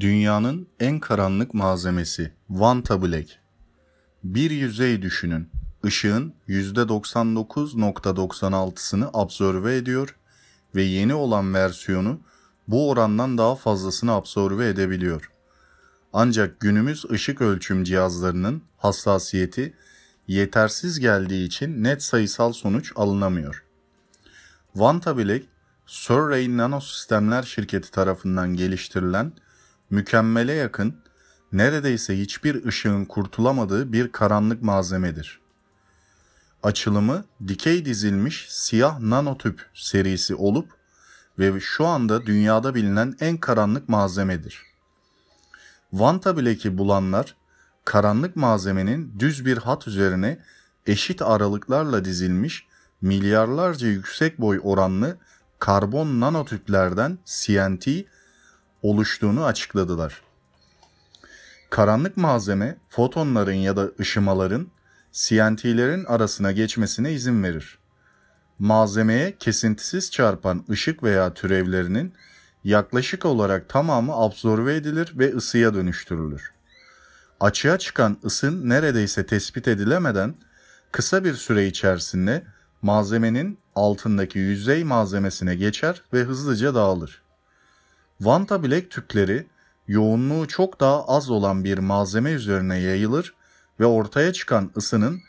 Dünyanın en karanlık malzemesi Vanta Black. Bir yüzey düşünün. Işığın %99.96'sını absorbe ediyor ve yeni olan versiyonu bu orandan daha fazlasını absorbe edebiliyor. Ancak günümüz ışık ölçüm cihazlarının hassasiyeti yetersiz geldiği için net sayısal sonuç alınamıyor. Vanta Black, Surrey Nanosistemler şirketi tarafından geliştirilen mükemmele yakın, neredeyse hiçbir ışığın kurtulamadığı bir karanlık malzemedir. Açılımı dikey dizilmiş siyah nanotüp serisi olup ve şu anda dünyada bilinen en karanlık malzemedir. Vanta bileki bulanlar karanlık malzemenin düz bir hat üzerine eşit aralıklarla dizilmiş milyarlarca yüksek boy oranlı karbon nanotüplerden CNT oluştuğunu açıkladılar. Karanlık malzeme fotonların ya da ışımaların CNT'lerin arasına geçmesine izin verir. Malzemeye kesintisiz çarpan ışık veya türevlerinin yaklaşık olarak tamamı absorbe edilir ve ısıya dönüştürülür. Açığa çıkan ısın neredeyse tespit edilemeden kısa bir süre içerisinde malzemenin altındaki yüzey malzemesine geçer ve hızlıca dağılır. Vanta bilek tüpleri yoğunluğu çok daha az olan bir malzeme üzerine yayılır ve ortaya çıkan ısının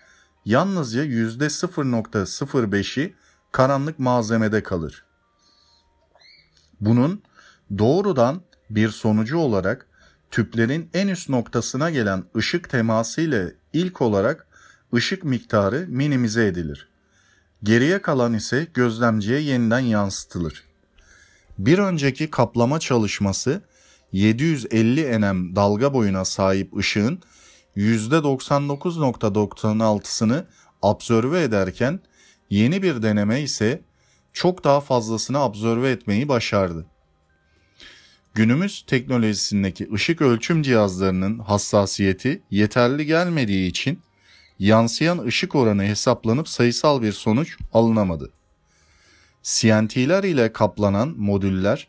yalnızca %0.05'i karanlık malzemede kalır. Bunun doğrudan bir sonucu olarak tüplerin en üst noktasına gelen ışık teması ile ilk olarak ışık miktarı minimize edilir. Geriye kalan ise gözlemciye yeniden yansıtılır. Bir önceki kaplama çalışması 750 nm dalga boyuna sahip ışığın %99.96'sını absorbe ederken yeni bir deneme ise çok daha fazlasını absorbe etmeyi başardı. Günümüz teknolojisindeki ışık ölçüm cihazlarının hassasiyeti yeterli gelmediği için yansıyan ışık oranı hesaplanıp sayısal bir sonuç alınamadı. CNT'ler ile kaplanan modüller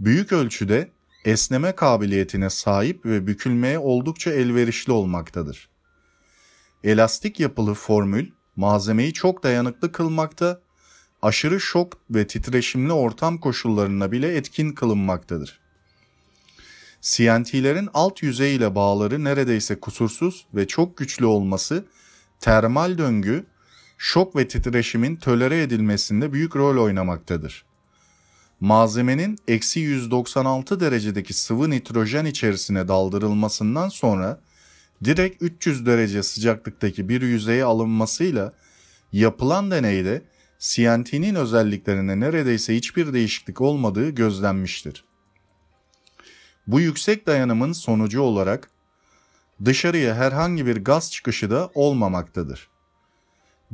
büyük ölçüde esneme kabiliyetine sahip ve bükülmeye oldukça elverişli olmaktadır. Elastik yapılı formül malzemeyi çok dayanıklı kılmakta, aşırı şok ve titreşimli ortam koşullarına bile etkin kılınmaktadır. CNT'lerin alt yüzey ile bağları neredeyse kusursuz ve çok güçlü olması termal döngü şok ve titreşimin tölere edilmesinde büyük rol oynamaktadır. Malzemenin eksi 196 derecedeki sıvı nitrojen içerisine daldırılmasından sonra direkt 300 derece sıcaklıktaki bir yüzeye alınmasıyla yapılan deneyde CNT'nin özelliklerine neredeyse hiçbir değişiklik olmadığı gözlenmiştir. Bu yüksek dayanımın sonucu olarak dışarıya herhangi bir gaz çıkışı da olmamaktadır.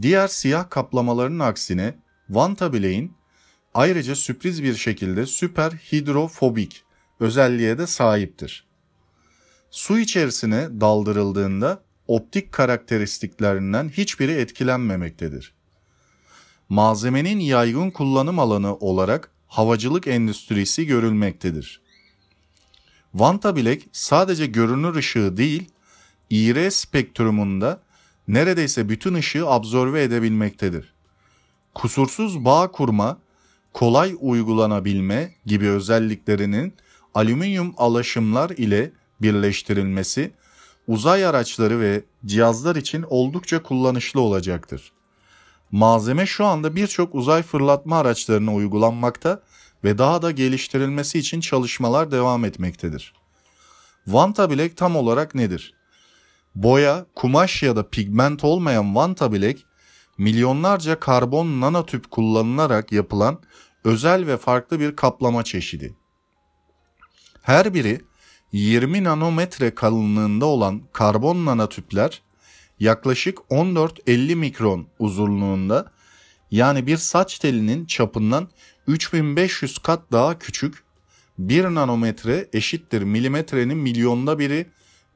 Diğer siyah kaplamaların aksine Vanta bileğin ayrıca sürpriz bir şekilde süper hidrofobik özelliğe de sahiptir. Su içerisine daldırıldığında optik karakteristiklerinden hiçbiri etkilenmemektedir. Malzemenin yaygın kullanım alanı olarak havacılık endüstrisi görülmektedir. Vanta bilek sadece görünür ışığı değil, IR spektrumunda neredeyse bütün ışığı absorbe edebilmektedir. Kusursuz bağ kurma, kolay uygulanabilme gibi özelliklerinin alüminyum alaşımlar ile birleştirilmesi uzay araçları ve cihazlar için oldukça kullanışlı olacaktır. Malzeme şu anda birçok uzay fırlatma araçlarına uygulanmakta ve daha da geliştirilmesi için çalışmalar devam etmektedir. Vanta bilek tam olarak nedir? Boya, kumaş ya da pigment olmayan vanta bilek milyonlarca karbon nanotüp kullanılarak yapılan özel ve farklı bir kaplama çeşidi. Her biri 20 nanometre kalınlığında olan karbon nanotüpler yaklaşık 14-50 mikron uzunluğunda yani bir saç telinin çapından 3500 kat daha küçük 1 nanometre eşittir milimetrenin milyonda biri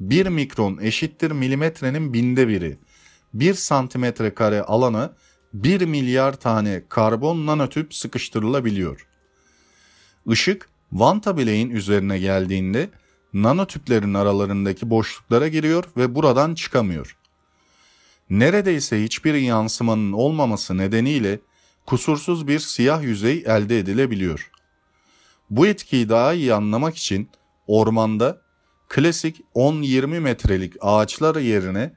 1 mikron eşittir milimetrenin binde biri. 1 santimetre kare alanı 1 milyar tane karbon nanotüp sıkıştırılabiliyor. Işık Van tabileğin üzerine geldiğinde nanotüplerin aralarındaki boşluklara giriyor ve buradan çıkamıyor. Neredeyse hiçbir yansımanın olmaması nedeniyle kusursuz bir siyah yüzey elde edilebiliyor. Bu etkiyi daha iyi anlamak için ormanda klasik 10-20 metrelik ağaçlar yerine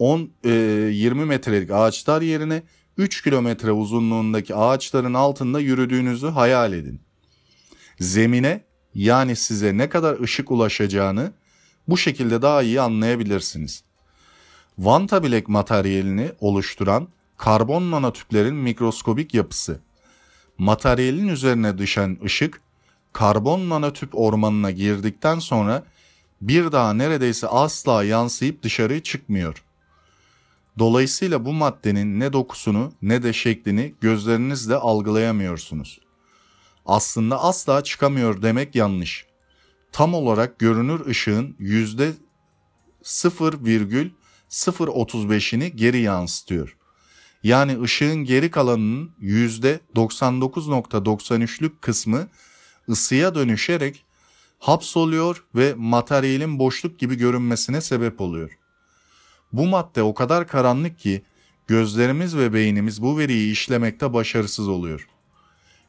10-20 e, metrelik ağaçlar yerine 3 kilometre uzunluğundaki ağaçların altında yürüdüğünüzü hayal edin. Zemine yani size ne kadar ışık ulaşacağını bu şekilde daha iyi anlayabilirsiniz. Vantabilek materyalini oluşturan karbon nanotüplerin mikroskobik yapısı. Materyalin üzerine düşen ışık karbon nanotüp ormanına girdikten sonra bir daha neredeyse asla yansıyıp dışarı çıkmıyor. Dolayısıyla bu maddenin ne dokusunu ne de şeklini gözlerinizle algılayamıyorsunuz. Aslında asla çıkamıyor demek yanlış. Tam olarak görünür ışığın yüzde 0,035'ini geri yansıtıyor. Yani ışığın geri kalanının yüzde %99.93'lük kısmı ısıya dönüşerek hapsoluyor ve materyalin boşluk gibi görünmesine sebep oluyor. Bu madde o kadar karanlık ki gözlerimiz ve beynimiz bu veriyi işlemekte başarısız oluyor.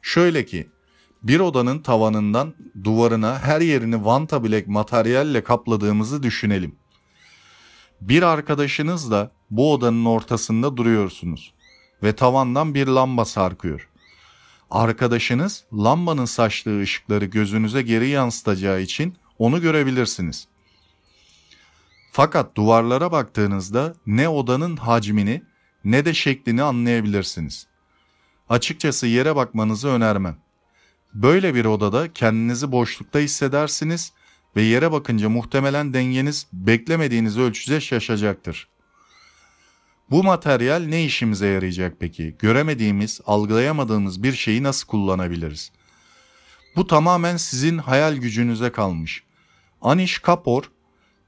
Şöyle ki bir odanın tavanından duvarına her yerini vanta bilek materyalle kapladığımızı düşünelim. Bir arkadaşınızla bu odanın ortasında duruyorsunuz ve tavandan bir lamba sarkıyor. Arkadaşınız lambanın saçtığı ışıkları gözünüze geri yansıtacağı için onu görebilirsiniz. Fakat duvarlara baktığınızda ne odanın hacmini ne de şeklini anlayabilirsiniz. Açıkçası yere bakmanızı önermem. Böyle bir odada kendinizi boşlukta hissedersiniz ve yere bakınca muhtemelen dengeniz beklemediğiniz ölçüde şaşacaktır. Bu materyal ne işimize yarayacak peki? Göremediğimiz, algılayamadığımız bir şeyi nasıl kullanabiliriz? Bu tamamen sizin hayal gücünüze kalmış. Anish Kapoor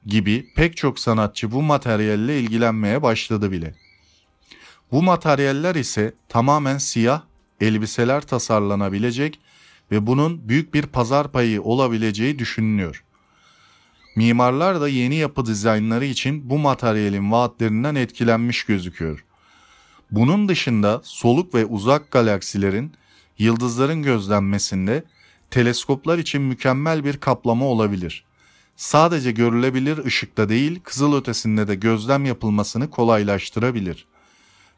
gibi pek çok sanatçı bu materyalle ilgilenmeye başladı bile. Bu materyaller ise tamamen siyah elbiseler tasarlanabilecek ve bunun büyük bir pazar payı olabileceği düşünülüyor. Mimarlar da yeni yapı dizaynları için bu materyalin vaatlerinden etkilenmiş gözüküyor. Bunun dışında soluk ve uzak galaksilerin yıldızların gözlenmesinde teleskoplar için mükemmel bir kaplama olabilir. Sadece görülebilir ışıkta değil, kızıl ötesinde de gözlem yapılmasını kolaylaştırabilir.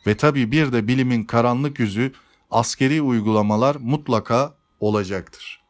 Ve tabii bir de bilimin karanlık yüzü askeri uygulamalar mutlaka olacaktır.